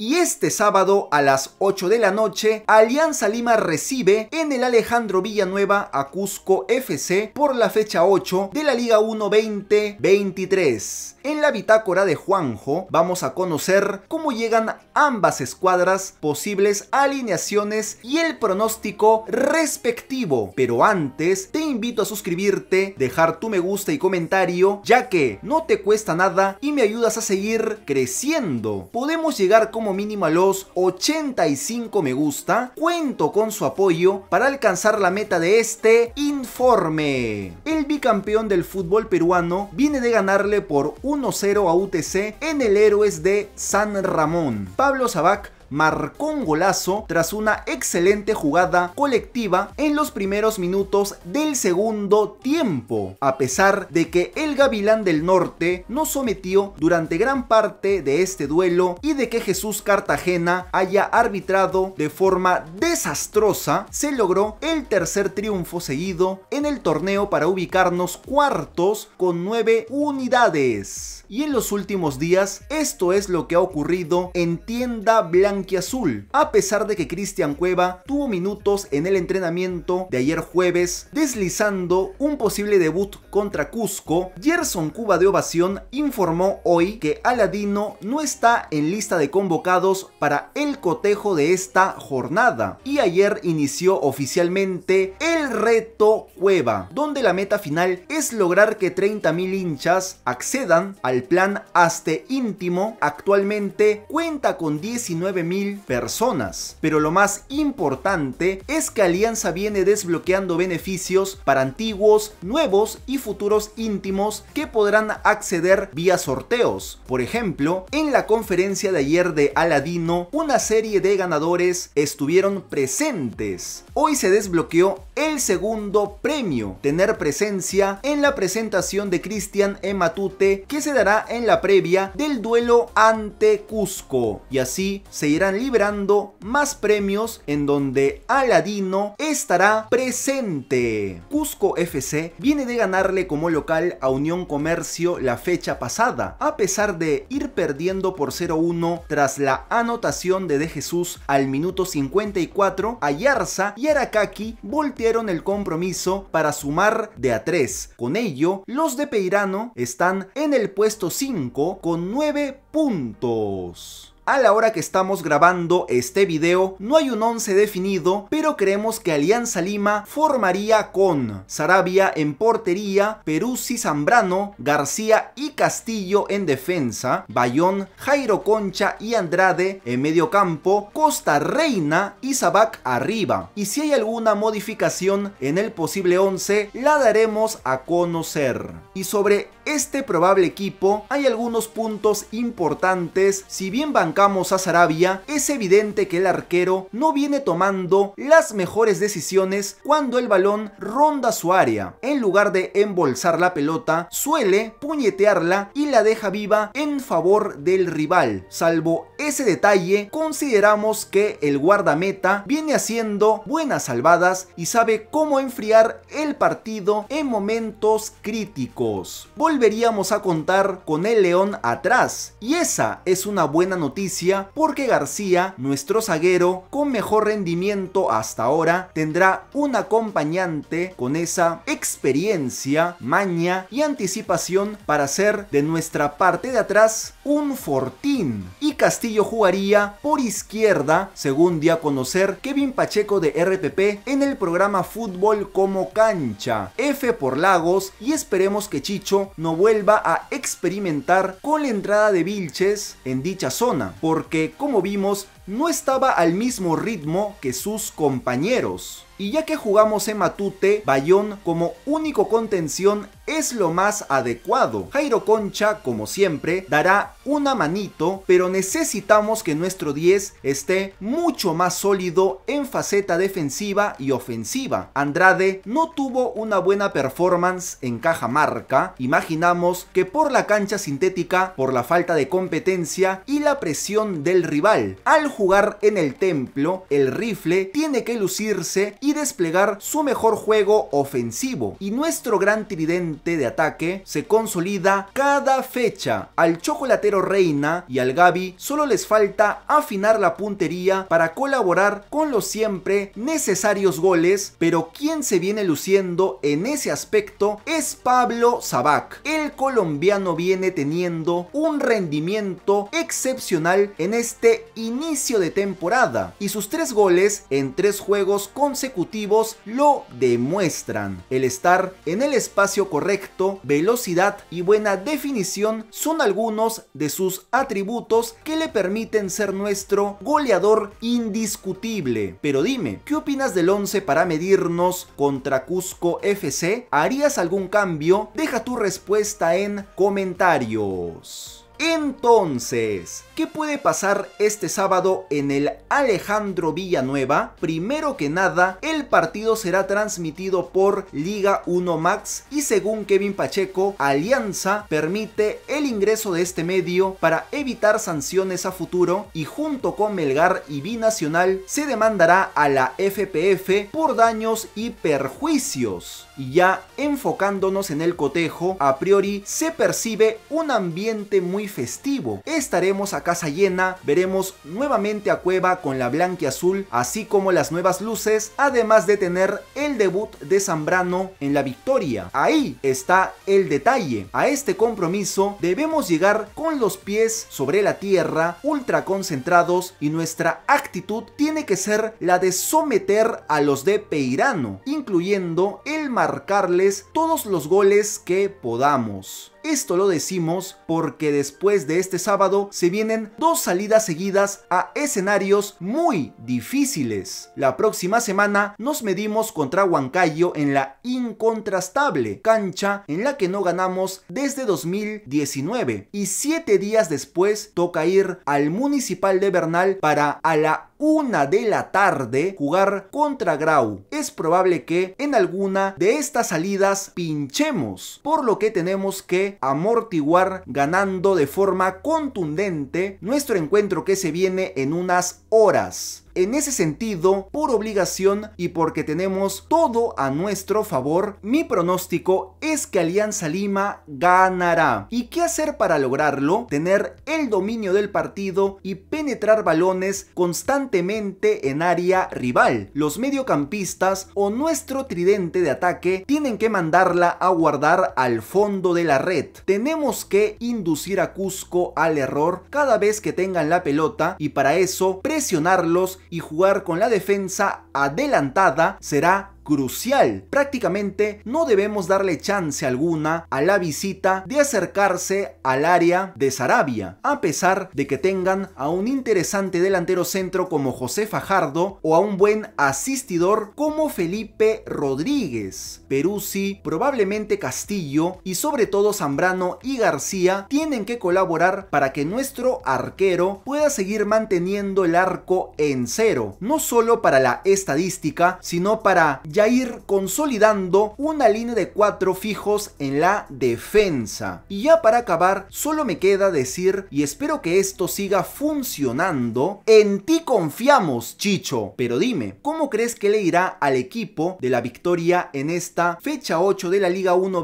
Y este sábado a las 8 de la noche, Alianza Lima recibe en el Alejandro Villanueva a Cusco FC por la fecha 8 de la Liga 1 23 En la bitácora de Juanjo vamos a conocer cómo llegan ambas escuadras, posibles alineaciones y el pronóstico respectivo. Pero antes, te invito a suscribirte, dejar tu me gusta y comentario, ya que no te cuesta nada y me ayudas a seguir creciendo. Podemos llegar como mínimo los 85 me gusta, cuento con su apoyo para alcanzar la meta de este informe. El bicampeón del fútbol peruano viene de ganarle por 1-0 a UTC en el Héroes de San Ramón. Pablo Sabac marcó un golazo tras una excelente jugada colectiva en los primeros minutos del segundo tiempo, a pesar de que el Gavilán del Norte no sometió durante gran parte de este duelo y de que Jesús Cartagena haya arbitrado de forma desastrosa, se logró el tercer triunfo seguido en el torneo para ubicarnos cuartos con nueve unidades. Y en los últimos días, esto es lo que ha ocurrido en Tienda Blanca azul. a pesar de que Cristian Cueva tuvo minutos en el entrenamiento de ayer jueves, deslizando un posible debut contra Cusco, Gerson Cuba de Ovación informó hoy que Aladino no está en lista de convocados para el cotejo de esta jornada y ayer inició oficialmente el Reto Cueva, donde la meta final es lograr que 30.000 hinchas accedan al plan Aste Íntimo. Actualmente cuenta con 19.000 personas, pero lo más importante es que Alianza viene desbloqueando beneficios para antiguos, nuevos y futuros íntimos que podrán acceder vía sorteos. Por ejemplo, en la conferencia de ayer de Aladino, una serie de ganadores estuvieron presentes. Hoy se desbloqueó el segundo premio, tener presencia en la presentación de Cristian Ematute que se dará en la previa del duelo ante Cusco. Y así se irán librando más premios en donde Aladino estará presente. Cusco FC viene de ganarle como local a Unión Comercio la fecha pasada, a pesar de ir perdiendo por 0-1 tras la anotación de De Jesús al minuto 54, Ayarza y Arakaki voltearon el compromiso para sumar de a 3. Con ello, los de Peirano están en el puesto 5 con 9 puntos. A la hora que estamos grabando este video, no hay un 11 definido, pero creemos que Alianza Lima formaría con Sarabia en portería, Peruzzi Zambrano, García y Castillo en defensa, Bayón, Jairo Concha y Andrade en medio campo, Costa Reina y Sabac arriba. Y si hay alguna modificación en el posible 11, la daremos a conocer. Y sobre este probable equipo hay algunos puntos importantes. Si bien bancamos a zarabia es evidente que el arquero no viene tomando las mejores decisiones cuando el balón ronda su área. En lugar de embolsar la pelota, suele puñetearla y la deja viva en favor del rival. Salvo ese detalle, consideramos que el guardameta viene haciendo buenas salvadas y sabe cómo enfriar el partido en momentos críticos deberíamos a contar con el León atrás. Y esa es una buena noticia porque García, nuestro zaguero, con mejor rendimiento hasta ahora, tendrá un acompañante con esa experiencia, maña y anticipación para hacer de nuestra parte de atrás un fortín. Y Castillo jugaría por izquierda, según di a conocer Kevin Pacheco de RPP en el programa Fútbol como Cancha. F por Lagos y esperemos que Chicho no vuelva a experimentar con la entrada de Vilches en dicha zona, porque como vimos no estaba al mismo ritmo que sus compañeros. Y ya que jugamos en Matute, Bayón como único contención es lo más adecuado. Jairo Concha, como siempre, dará una manito, pero necesitamos que nuestro 10 esté mucho más sólido en faceta defensiva y ofensiva. Andrade no tuvo una buena performance en Cajamarca. Imaginamos que por la cancha sintética, por la falta de competencia y la presión del rival. Al jugar en el templo, el rifle tiene que lucirse y desplegar su mejor juego ofensivo. Y nuestro gran tridente de ataque se consolida cada fecha. Al chocolatero Reina y al Gabi solo les falta afinar la puntería para colaborar con los siempre necesarios goles, pero quien se viene luciendo en ese aspecto es Pablo Sabac. El colombiano viene teniendo un rendimiento excepcional en este inicio de temporada y sus tres goles en tres juegos consecutivos lo demuestran. El estar en el espacio correcto, velocidad y buena definición son algunos de sus atributos que le permiten ser nuestro goleador indiscutible. Pero dime, ¿qué opinas del 11 para medirnos contra Cusco FC? ¿Harías algún cambio? Deja tu respuesta en comentarios. Entonces, ¿qué puede pasar este sábado en el Alejandro Villanueva? Primero que nada, el partido será transmitido por Liga 1 Max y según Kevin Pacheco, Alianza permite el ingreso de este medio para evitar sanciones a futuro y junto con Melgar y Binacional se demandará a la FPF por daños y perjuicios y ya enfocándonos en el cotejo, a priori se percibe un ambiente muy festivo. Estaremos a casa llena, veremos nuevamente a Cueva con la blanca azul, así como las nuevas luces, además de tener el debut de Zambrano en la victoria. Ahí está el detalle. A este compromiso debemos llegar con los pies sobre la tierra, ultra concentrados y nuestra actitud tiene que ser la de someter a los de Peirano, incluyendo el mar marcarles todos los goles que podamos. Esto lo decimos porque después de este sábado se vienen dos salidas seguidas a escenarios muy difíciles. La próxima semana nos medimos contra Huancayo en la incontrastable cancha en la que no ganamos desde 2019 y siete días después toca ir al Municipal de Bernal para a la una de la tarde jugar contra Grau. Es probable que en alguna de estas salidas pinchemos, por lo que tenemos que amortiguar ganando de forma contundente nuestro encuentro que se viene en unas horas. En ese sentido, por obligación y porque tenemos todo a nuestro favor, mi pronóstico es que Alianza Lima ganará. ¿Y qué hacer para lograrlo? Tener el dominio del partido y penetrar balones constantemente en área rival. Los mediocampistas o nuestro tridente de ataque tienen que mandarla a guardar al fondo de la red. Tenemos que inducir a Cusco al error cada vez que tengan la pelota y para eso presionarlos y jugar con la defensa adelantada será crucial. Prácticamente no debemos darle chance alguna a la visita de acercarse al área de Sarabia, a pesar de que tengan a un interesante delantero centro como José Fajardo o a un buen asistidor como Felipe Rodríguez. Peruzzi, probablemente Castillo y sobre todo Zambrano y García tienen que colaborar para que nuestro arquero pueda seguir manteniendo el arco en cero, no solo para la estadística, sino para ya ir consolidando una línea de cuatro fijos en la defensa. Y ya para acabar, solo me queda decir, y espero que esto siga funcionando, en ti confiamos, Chicho. Pero dime, ¿cómo crees que le irá al equipo de la victoria en esta fecha 8 de la Liga 1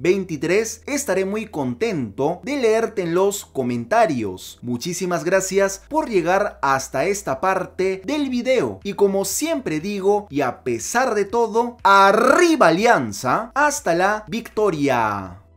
23 Estaré muy contento de leerte en los comentarios. Muchísimas gracias por llegar hasta esta parte del video. Y como siempre digo, y a pesar de todo arriba Alianza hasta la victoria.